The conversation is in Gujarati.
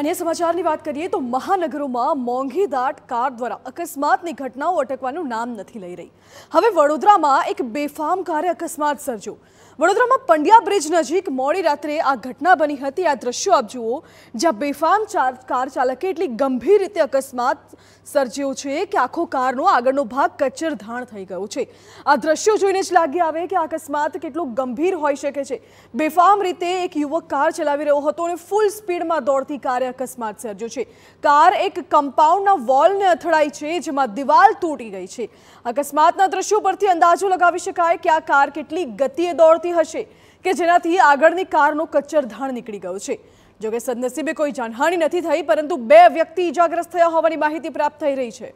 અન્ય સમાચારની વાત કરીએ તો મહાનગરોમાં મોંઘી દાટ કાર દ્વારા અકસ્માતની ઘટનાઓ અટકવાનું નામ નથી લઈ રહી હવે વડોદરામાં એક બેફામ કારે અકસ્માત સર્જો વડોદરામાં પંડ્યા બ્રિજ નજીક મોડી રાત્રે આ ઘટના બની હતી આ દ્રશ્યો આપ જુઓ જ્યાં બેફામ કાર ચાલકે એટલી ગંભીર રીતે અકસ્માત સર્જ્યો છે કે આખો કારનો આગળનો ભાગ ધાણ થઈ ગયો છે આ દ્રશ્યો જોઈને જ લાગી આવે કે આ અકસ્માત કેટલો ગંભીર હોઈ શકે છે બેફામ રીતે એક યુવક કાર ચલાવી રહ્યો હતો અને ફૂલ સ્પીડમાં દોડતી કારે અકસ્માત સર્જ્યો છે કાર એક કમ્પાઉન્ડના વોલને અથડાઈ છે જેમાં દિવાલ તૂટી ગઈ છે અકસ્માતના દ્રશ્યો પરથી અંદાજો લગાવી શકાય કે આ કાર કેટલી ગતિએ દોડતી આવતી હશે કે જેનાથી આગળની કારનો કચ્ચર ધાણ નીકળી ગયો છે જોકે સદનસીબે કોઈ જાનહાની નથી થઈ પરંતુ બે વ્યક્તિ ઇજાગ્રસ્ત થયા હોવાની માહિતી પ્રાપ્ત થઈ રહી છે